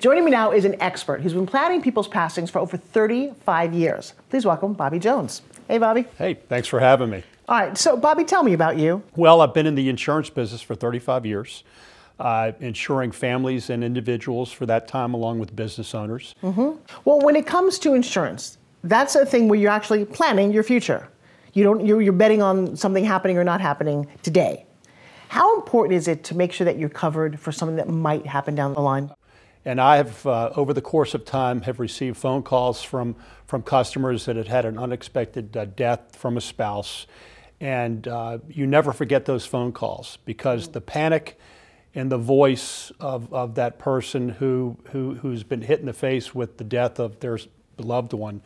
Joining me now is an expert who's been planning people's passings for over 35 years. Please welcome Bobby Jones. Hey, Bobby. Hey, thanks for having me. All right, so Bobby, tell me about you. Well, I've been in the insurance business for 35 years, uh, insuring families and individuals for that time, along with business owners. Mm -hmm. Well, when it comes to insurance, that's a thing where you're actually planning your future. You don't, you're, you're betting on something happening or not happening today. How important is it to make sure that you're covered for something that might happen down the line? And I have, uh, over the course of time, have received phone calls from, from customers that had had an unexpected uh, death from a spouse. And uh, you never forget those phone calls because the panic and the voice of, of that person who, who, who's been hit in the face with the death of their loved one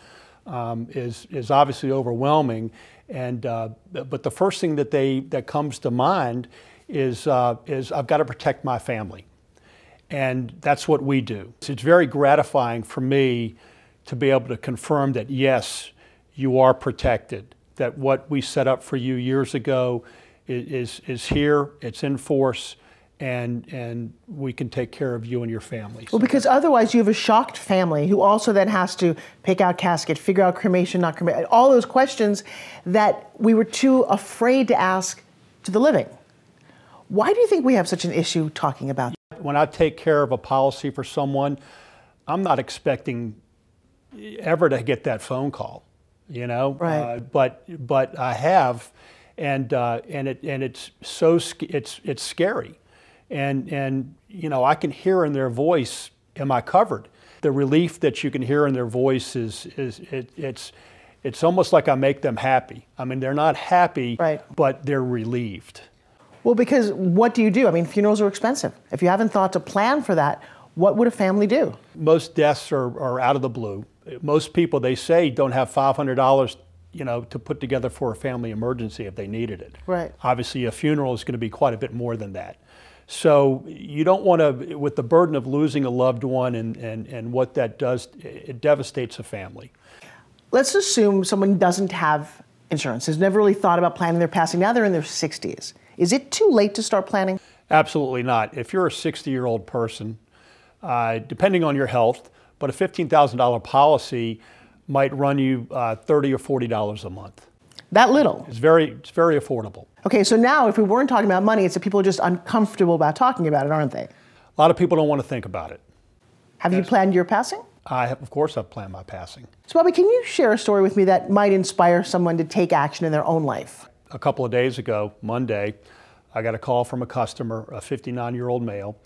um, is, is obviously overwhelming. And, uh, but the first thing that, they, that comes to mind is, uh, is I've got to protect my family. And that's what we do. It's very gratifying for me to be able to confirm that, yes, you are protected, that what we set up for you years ago is, is here, it's in force, and and we can take care of you and your family. Well, because otherwise you have a shocked family who also then has to pick out casket, figure out cremation, not cremation, all those questions that we were too afraid to ask to the living. Why do you think we have such an issue talking about when I take care of a policy for someone, I'm not expecting ever to get that phone call, you know. Right. Uh, but but I have, and uh, and it and it's so it's it's scary, and and you know I can hear in their voice, am I covered? The relief that you can hear in their voice is is it, it's it's almost like I make them happy. I mean, they're not happy, right. but they're relieved. Well, because what do you do? I mean, funerals are expensive. If you haven't thought to plan for that, what would a family do? Most deaths are, are out of the blue. Most people, they say, don't have $500 you know, to put together for a family emergency if they needed it. Right. Obviously, a funeral is going to be quite a bit more than that. So you don't want to, with the burden of losing a loved one and, and, and what that does, it devastates a family. Let's assume someone doesn't have insurance, has never really thought about planning their passing. Now they're in their 60s. Is it too late to start planning? Absolutely not. If you're a 60 year old person, uh, depending on your health, but a $15,000 policy might run you uh, 30 or $40 a month. That little. It's very, it's very affordable. Okay, so now if we weren't talking about money, it's that people are just uncomfortable about talking about it, aren't they? A lot of people don't want to think about it. Have That's you planned your passing? I, of course, I've planned my passing. So, Bobby, can you share a story with me that might inspire someone to take action in their own life? A couple of days ago, Monday, I got a call from a customer, a 59 year old male,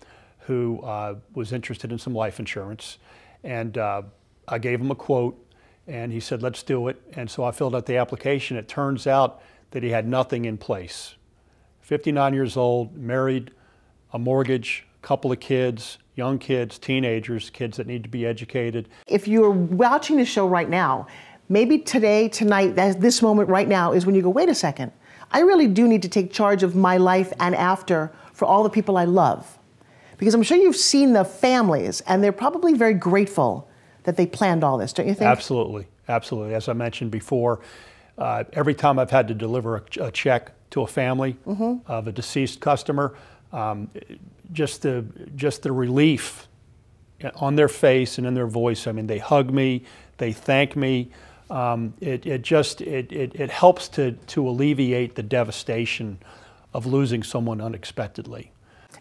who uh, was interested in some life insurance. And uh, I gave him a quote, and he said, Let's do it. And so I filled out the application. It turns out that he had nothing in place. 59 years old, married, a mortgage, couple of kids, young kids, teenagers, kids that need to be educated. If you're watching the show right now, maybe today, tonight, this moment right now is when you go, wait a second, I really do need to take charge of my life and after for all the people I love. Because I'm sure you've seen the families, and they're probably very grateful that they planned all this, don't you think? Absolutely, absolutely. As I mentioned before, uh, every time I've had to deliver a, a check to a family mm -hmm. of a deceased customer, um, just the just the relief on their face and in their voice. I mean, they hug me, they thank me. Um, it, it just it, it, it helps to to alleviate the devastation of losing someone unexpectedly.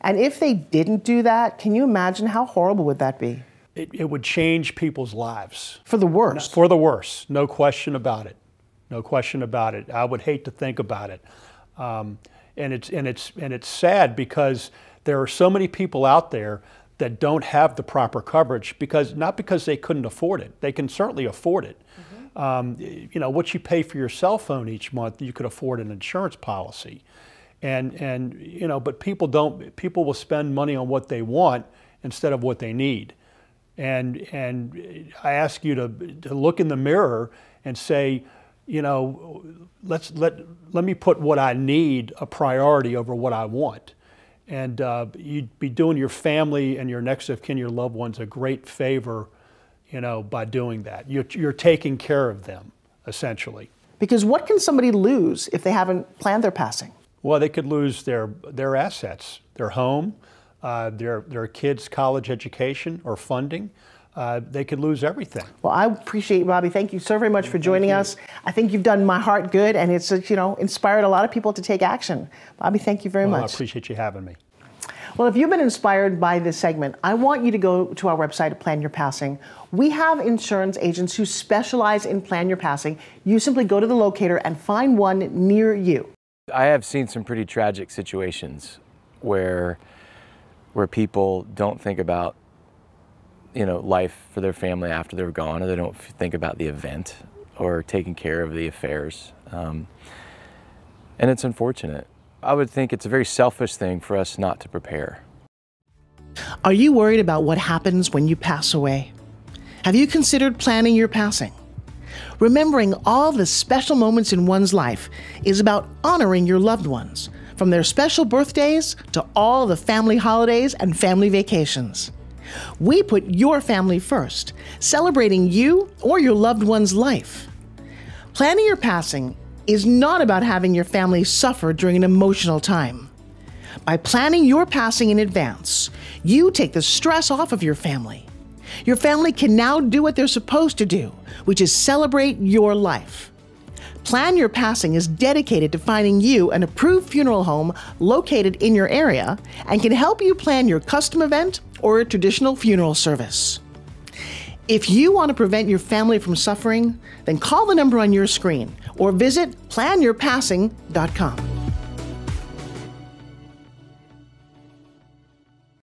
And if they didn't do that, can you imagine how horrible would that be? It, it would change people's lives. For the worse. No, for the worse, no question about it. No question about it. I would hate to think about it. Um, and it's and it's and it's sad because there are so many people out there that don't have the proper coverage because not because they couldn't afford it. They can certainly afford it. Mm -hmm. um, you know what you pay for your cell phone each month, you could afford an insurance policy, and and you know but people don't. People will spend money on what they want instead of what they need, and and I ask you to to look in the mirror and say you know, let's let let me put what I need a priority over what I want, and uh, you'd be doing your family and your next of kin, your loved ones, a great favor, you know, by doing that. You're, you're taking care of them essentially. Because what can somebody lose if they haven't planned their passing? Well, they could lose their their assets, their home, uh, their their kids' college education or funding uh, they could lose everything. Well, I appreciate you, Bobby. Thank you so very much for joining us. I think you've done my heart good, and it's you know inspired a lot of people to take action. Bobby, thank you very well, much. I appreciate you having me. Well, if you've been inspired by this segment, I want you to go to our website to plan your passing. We have insurance agents who specialize in plan your passing. You simply go to the locator and find one near you. I have seen some pretty tragic situations where where people don't think about you know, life for their family after they're gone, or they don't think about the event or taking care of the affairs. Um, and it's unfortunate. I would think it's a very selfish thing for us not to prepare. Are you worried about what happens when you pass away? Have you considered planning your passing? Remembering all the special moments in one's life is about honoring your loved ones, from their special birthdays to all the family holidays and family vacations. We put your family first, celebrating you or your loved one's life. Planning your passing is not about having your family suffer during an emotional time. By planning your passing in advance, you take the stress off of your family. Your family can now do what they're supposed to do, which is celebrate your life. Plan Your Passing is dedicated to finding you an approved funeral home located in your area and can help you plan your custom event or a traditional funeral service. If you want to prevent your family from suffering, then call the number on your screen or visit planyourpassing.com.